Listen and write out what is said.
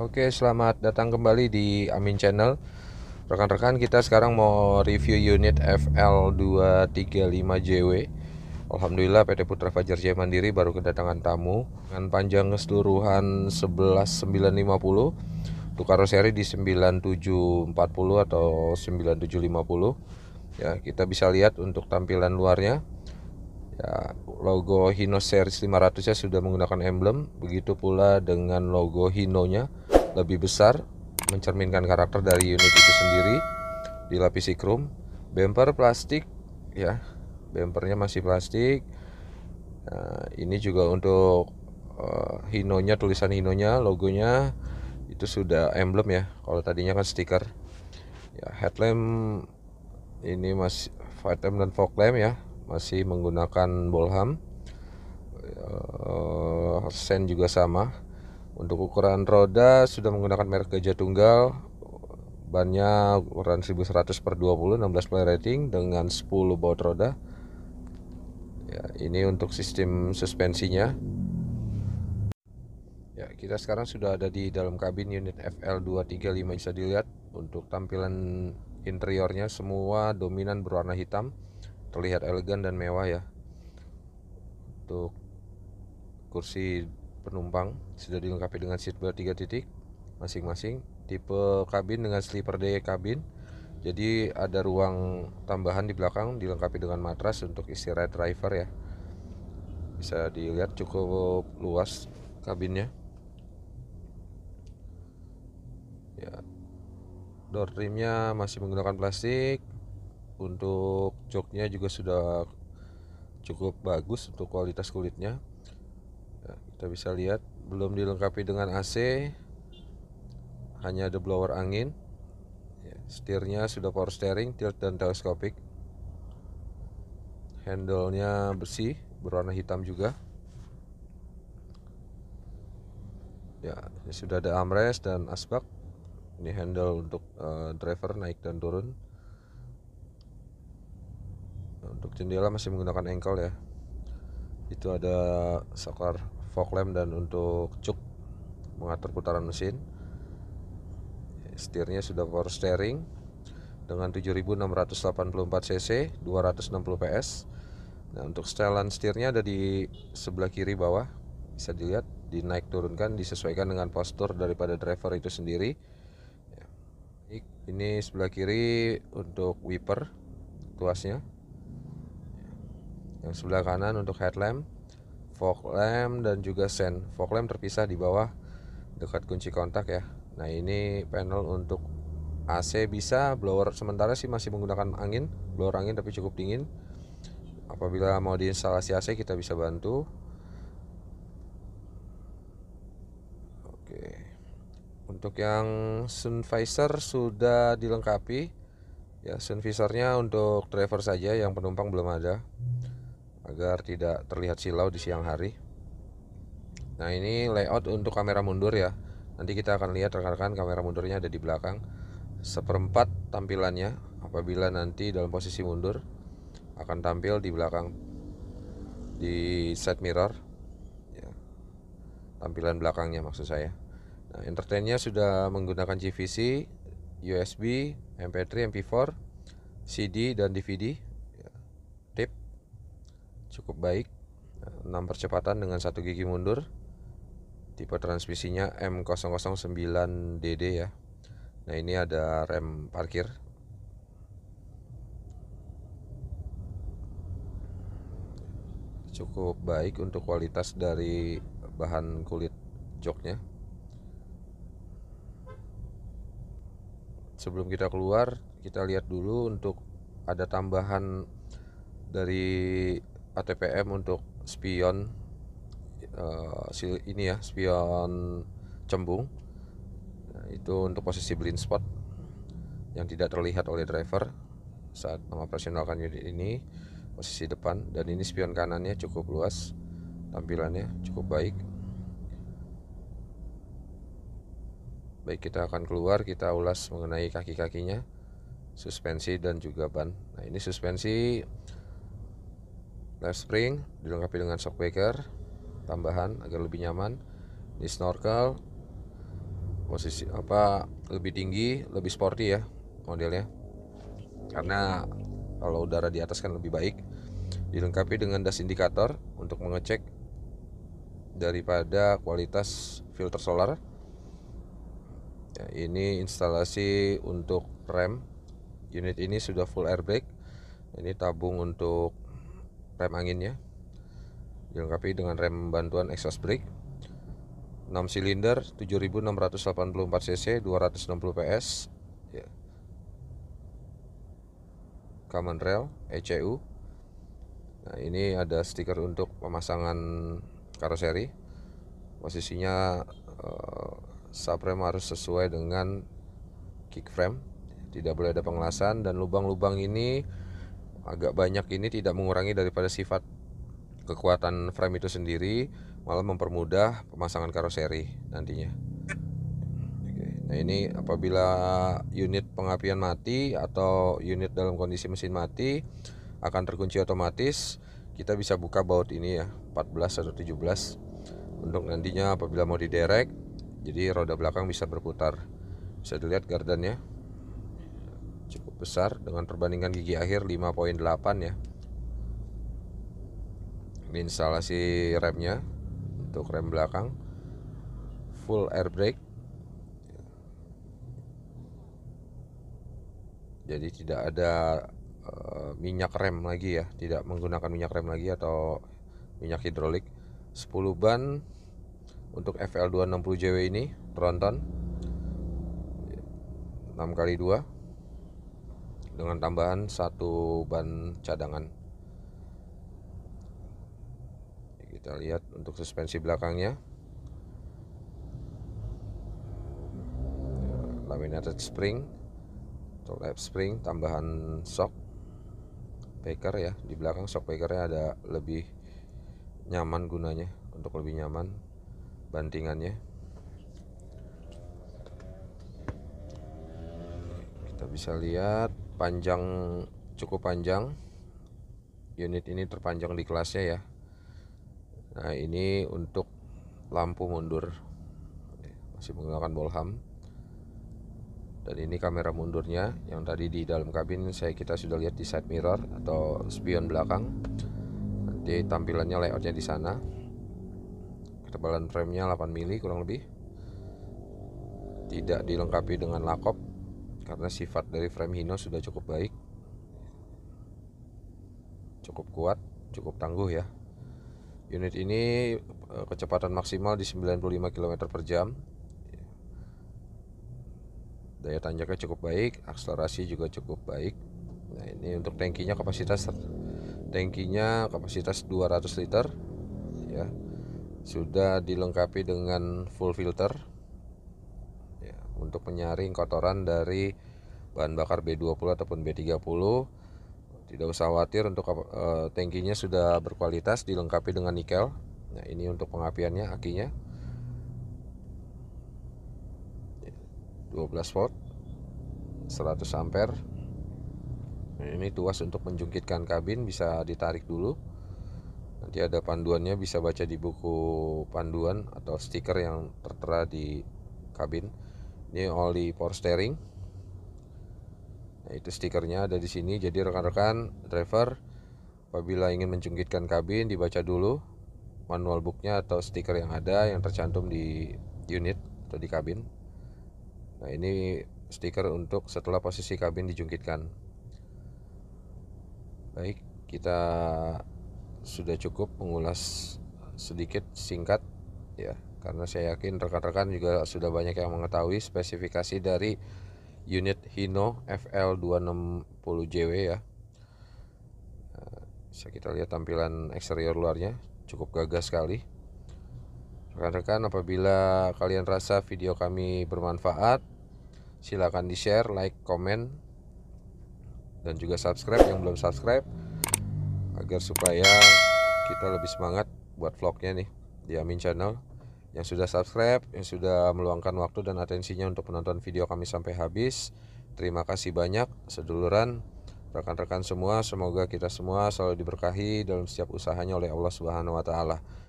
Oke, selamat datang kembali di Amin Channel. Rekan-rekan, kita sekarang mau review unit FL235JW. Alhamdulillah PT Putra Fajar Jaya Mandiri baru kedatangan tamu dengan panjang keseluruhan 11950, untuk karoseri di 9740 atau 9750. Ya, kita bisa lihat untuk tampilan luarnya ya logo Hino series 500 ya sudah menggunakan emblem begitu pula dengan logo Hino nya lebih besar mencerminkan karakter dari unit itu sendiri dilapisi chrome bumper plastik ya bumpernya masih plastik nah, ini juga untuk uh, Hino-nya tulisan Hino-nya logonya itu sudah emblem ya kalau tadinya kan stiker ya headlamp ini masih fight lamp dan fog lamp ya masih menggunakan bolham eh, sen juga sama untuk ukuran roda sudah menggunakan merek gajah tunggal bannya ukuran 1100 per 20 16 play rating dengan 10 baut roda ya ini untuk sistem suspensinya ya kita sekarang sudah ada di dalam kabin unit FL235 bisa dilihat untuk tampilan interiornya semua dominan berwarna hitam terlihat elegan dan mewah ya untuk kursi penumpang sudah dilengkapi dengan seatbelt 3 titik masing-masing tipe kabin dengan sleeper day kabin jadi ada ruang tambahan di belakang dilengkapi dengan matras untuk istirahat driver ya bisa dilihat cukup luas kabinnya ya door trimnya masih menggunakan plastik untuk joknya juga sudah cukup bagus untuk kualitas kulitnya nah, kita bisa lihat belum dilengkapi dengan AC hanya ada blower angin ya, setirnya sudah power steering tilt dan teleskopik handlenya bersih berwarna hitam juga ya sudah ada armrest dan asbak ini handle untuk uh, driver naik dan turun untuk jendela masih menggunakan engkol ya itu ada saklar fog lamp dan untuk cuk mengatur putaran mesin setirnya sudah power steering dengan 7684 cc 260 PS nah untuk setelan setirnya ada di sebelah kiri bawah bisa dilihat dinaik turunkan disesuaikan dengan postur daripada driver itu sendiri ya. ini sebelah kiri untuk wiper tuasnya yang sebelah kanan untuk headlamp fog lamp dan juga sen fog lamp terpisah di bawah dekat kunci kontak ya nah ini panel untuk AC bisa blower sementara sih masih menggunakan angin blower angin tapi cukup dingin apabila mau diinstalasi AC kita bisa bantu oke untuk yang sun visor sudah dilengkapi ya sun visornya untuk driver saja yang penumpang belum ada agar tidak terlihat silau di siang hari nah ini layout untuk kamera mundur ya nanti kita akan lihat rekan-rekan kamera mundurnya ada di belakang seperempat tampilannya apabila nanti dalam posisi mundur akan tampil di belakang di side mirror ya, tampilan belakangnya maksud saya nah entertainnya sudah menggunakan CVC, USB MP3 MP4 CD dan DVD cukup baik 6 eh, percepatan dengan satu gigi mundur tipe transmisinya M009DD ya nah ini ada rem parkir cukup baik untuk kualitas dari bahan kulit joknya sebelum kita keluar kita lihat dulu untuk ada tambahan dari ATPM untuk spion uh, ini ya spion cembung nah, itu untuk posisi blind spot yang tidak terlihat oleh driver saat mengoperasionalkan unit ini posisi depan dan ini spion kanannya cukup luas tampilannya cukup baik baik kita akan keluar kita ulas mengenai kaki-kakinya suspensi dan juga ban nah ini suspensi Live spring dilengkapi dengan shock tambahan agar lebih nyaman. ini snorkel posisi apa lebih tinggi, lebih sporty ya modelnya. Karena kalau udara di atas kan lebih baik. Dilengkapi dengan das indikator untuk mengecek daripada kualitas filter solar. Ya, ini instalasi untuk rem. Unit ini sudah full air brake. Ini tabung untuk rem anginnya dilengkapi dengan rem bantuan exhaust brake 6 silinder 7684 cc 260 PS ya. common rail ECU nah ini ada stiker untuk pemasangan karoseri posisinya eh, subframe harus sesuai dengan kick frame tidak boleh ada pengelasan dan lubang-lubang ini agak banyak ini tidak mengurangi daripada sifat kekuatan frame itu sendiri malah mempermudah pemasangan karoseri nantinya Oke. nah ini apabila unit pengapian mati atau unit dalam kondisi mesin mati akan terkunci otomatis kita bisa buka baut ini ya 14 atau 17 untuk nantinya apabila mau diderek jadi roda belakang bisa berputar bisa dilihat gardannya cukup besar dengan perbandingan gigi akhir 5.8 ya ini instalasi remnya untuk rem belakang full air brake jadi tidak ada eh, minyak rem lagi ya tidak menggunakan minyak rem lagi atau minyak hidrolik 10 ban untuk FL260JW ini tronton 6 kali 2 dengan tambahan satu ban cadangan kita lihat untuk suspensi belakangnya laminated spring atau lap spring tambahan shock packer ya di belakang shock packernya ada lebih nyaman gunanya untuk lebih nyaman bantingannya kita bisa lihat panjang cukup panjang unit ini terpanjang di kelasnya ya nah ini untuk lampu mundur masih menggunakan bolham dan ini kamera mundurnya yang tadi di dalam kabin saya kita sudah lihat di side mirror atau spion belakang nanti tampilannya layoutnya di sana ketebalan frame nya 8 mm kurang lebih tidak dilengkapi dengan lakop karena sifat dari frame Hino sudah cukup baik cukup kuat cukup tangguh ya unit ini eh, kecepatan maksimal di 95 km per jam daya tanjaknya cukup baik akselerasi juga cukup baik nah ini untuk tankinya kapasitas tankinya kapasitas 200 liter ya sudah dilengkapi dengan full filter untuk menyaring kotoran dari bahan bakar B20 ataupun B30 tidak usah khawatir untuk uh, eh, tangkinya sudah berkualitas dilengkapi dengan nikel nah ini untuk pengapiannya akinya 12 volt 100 ampere nah, ini tuas untuk menjungkitkan kabin bisa ditarik dulu nanti ada panduannya bisa baca di buku panduan atau stiker yang tertera di kabin ini oli power steering nah, itu stikernya ada di sini jadi rekan-rekan driver apabila ingin menjungkitkan kabin dibaca dulu manual booknya atau stiker yang ada yang tercantum di unit atau di kabin nah ini stiker untuk setelah posisi kabin dijungkitkan baik kita sudah cukup mengulas sedikit singkat ya karena saya yakin rekan-rekan juga sudah banyak yang mengetahui spesifikasi dari unit Hino FL260JW ya bisa eh, kita lihat tampilan eksterior luarnya cukup gagah sekali rekan-rekan apabila kalian rasa video kami bermanfaat silahkan di share like komen dan juga subscribe yang belum subscribe agar supaya kita lebih semangat buat vlognya nih di Amin Channel yang sudah subscribe, yang sudah meluangkan waktu dan atensinya untuk menonton video kami sampai habis. Terima kasih banyak seduluran rekan-rekan semua. Semoga kita semua selalu diberkahi dalam setiap usahanya oleh Allah Subhanahu wa taala.